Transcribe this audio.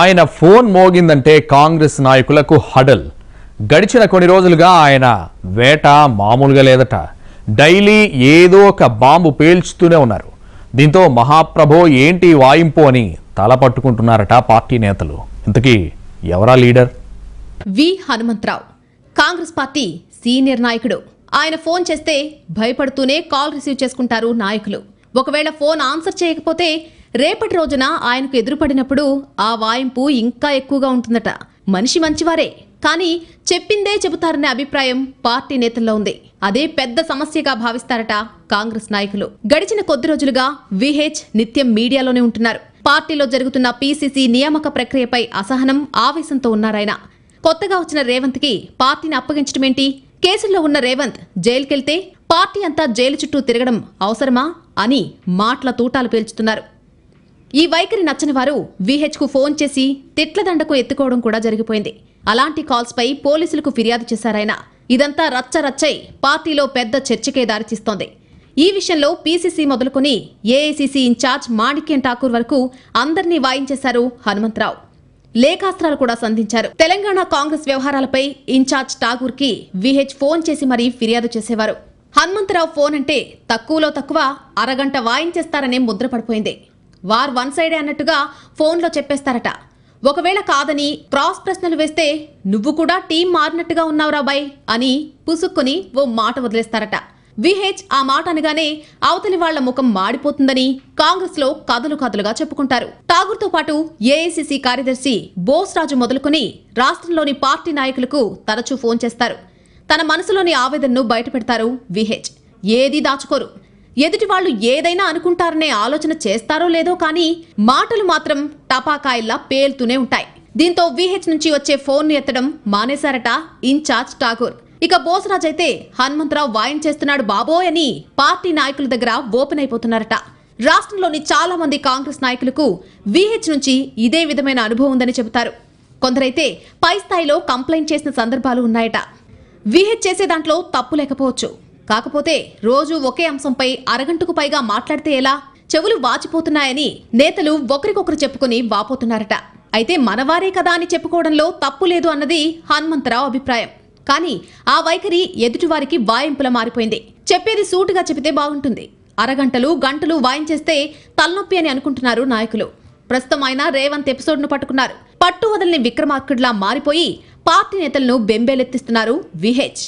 ఆయన ఫోన్ మోగిందంటే కాంగ్రెస్ నాయకులకు హడల్ గడిచిన కొన్ని రోజులుగా ఆయన వేట మామూలుగా లేదట డైలీ ఏదో ఒక బాంబు పేల్చుతూనే ఉన్నారు దీంతో మహాప్రభో ఏంటి వాయింపు అని తల పట్టుకుంటున్నారట పార్టీ నేతలు ఇంతకీ ఎవరా leader V Hanumantharao Congress party senior నాయకుడు ఆయన ఫోన్ చేస్తే భయపడుతూనే కాల్ రిసీవ్ చేసుకుంటారు నాయకులు ఒకవేళ ఫోన్ ఆన్సర్ చేయకపోతే రేపటి రోజున ఆయనకు ఎదురుపడినప్పుడు ఆ వాయింపు ఇంకా ఎక్కువగా ఉంటుందట మనిషి మంచివారే కానీ చెప్పిందే చెబుతారనే అభిప్రాయం పార్టీ నేతల్లో ఉంది అదే పెద్ద సమస్యగా భావిస్తారట కాంగ్రెస్ నాయకులు గడిచిన కొద్ది రోజులుగా విహెచ్ నిత్యం మీడియాలోనే ఉంటున్నారు పార్టీలో జరుగుతున్న పీసీసీ నియామక ప్రక్రియపై అసహనం ఆవేశంతో ఉన్నారాయన కొత్తగా వచ్చిన రేవంత్కి పార్టీని అప్పగించడమేంటి కేసుల్లో ఉన్న రేవంత్ జైలుకెళ్తే పార్టీ అంతా జైలు చుట్టూ తిరగడం అవసరమా అని మాటల తూటాలు పేల్చుతున్నారు ఈ వైఖరి నచ్చని వారు కు ఫోన్ చేసి తిట్లదండకు ఎత్తుకోవడం కూడా జరిగిపోయింది అలాంటి కాల్స్పై పోలీసులకు ఫిర్యాదు చేశారాయన ఇదంతా రచ్చరచ్చై పార్టీలో పెద్ద చర్చకే దారితీస్తోంది ఈ విషయంలో పీసీసీ మొదలుకొని ఏఐసీసీ ఇన్ఛార్జ్ మాణిక్యం ఠాకూర్ వరకు అందరినీ వాయించేశారు హనుమంతరావు లేఖాస్త్రాలు కూడా సంధించారు తెలంగాణ కాంగ్రెస్ వ్యవహారాలపై ఇన్ఛార్జ్ ఠాకూర్ కి విహెచ్ ఫోన్ చేసి మరీ ఫిర్యాదు చేసేవారు హనుమంతరావు ఫోన్ అంటే తక్కువలో తక్కువ అరగంట వాయించేస్తారనే ముద్రపడిపోయింది వార్ వన్ సైడే అన్నట్టుగా ఫోన్లో చెప్పేస్తారట ఒకవేళ కాదని క్రాస్ ప్రశ్నలు వేస్తే నువ్వు కూడా టీం మారినట్టుగా ఉన్నావురా బాయ్ అని పుసుక్కుని ఓ మాట వదిలేస్తారట విహెచ్ ఆ మాట అనగానే అవతలి వాళ్ల ముఖం మాడిపోతుందని కాంగ్రెస్ లో కథలు కథలుగా చెప్పుకుంటారు ఠాగూర్తో పాటు ఏఐసిసి కార్యదర్శి బోస్ రాజు మొదలుకొని రాష్ట్రంలోని పార్టీ నాయకులకు తరచూ ఫోన్ చేస్తారు తన మనసులోని ఆవేదనను బయటపెడతారు విహెచ్ ఏదీ దాచుకోరు ఎదుటి వాళ్ళు ఏదైనా అనుకుంటారనే ఆలోచన చేస్తారో లేదో కానీ మాటలు మాత్రం టపాకాయల్లా పేలుతూనే ఉంటాయి దీంతో విహెచ్ నుంచి వచ్చే ఫోన్ ఎత్తడం మానేశారట ఇన్ఛార్జ్ ఠాగూర్ ఇక బోసరాజ్ అయితే హనుమంతరావు చేస్తున్నాడు బాబోయ్ అని పార్టీ నాయకుల దగ్గర ఓపెన్ అయిపోతున్నారట రాష్ట్రంలోని చాలా మంది కాంగ్రెస్ నాయకులకు విహెచ్ నుంచి ఇదే విధమైన అనుభవం ఉందని చెబుతారు కొందరైతే పై స్థాయిలో కంప్లైంట్ చేసిన సందర్భాలు ఉన్నాయట విహెచ్ చేసే దాంట్లో తప్పు లేకపోవచ్చు కాకపోతే రోజు ఒకే అంశంపై అరగంటకు పైగా మాట్లాడితే ఎలా చెవులు వాచిపోతున్నాయని నేతలు ఒకరికొకరు చెప్పుకుని వాపోతున్నారట అయితే మనవారే కదా అని చెప్పుకోవడంలో తప్పు లేదు అన్నది హనుమంతరావు అభిప్రాయం కానీ ఆ వైఖరి ఎదుటివారికి వాయింపుల మారిపోయింది చెప్పేది సూటుగా చెబితే బాగుంటుంది అరగంటలు గంటలు వాయించేస్తే తలనొప్పి అని అనుకుంటున్నారు నాయకులు ప్రస్తుతం ఆయన రేవంత్ ఎపిసోడ్ను పట్టుకున్నారు పట్టు వదలని విక్రమార్కుడ్లా మారిపోయి పార్టీ నేతలను బెంబేలెత్తిస్తున్నారు విహెచ్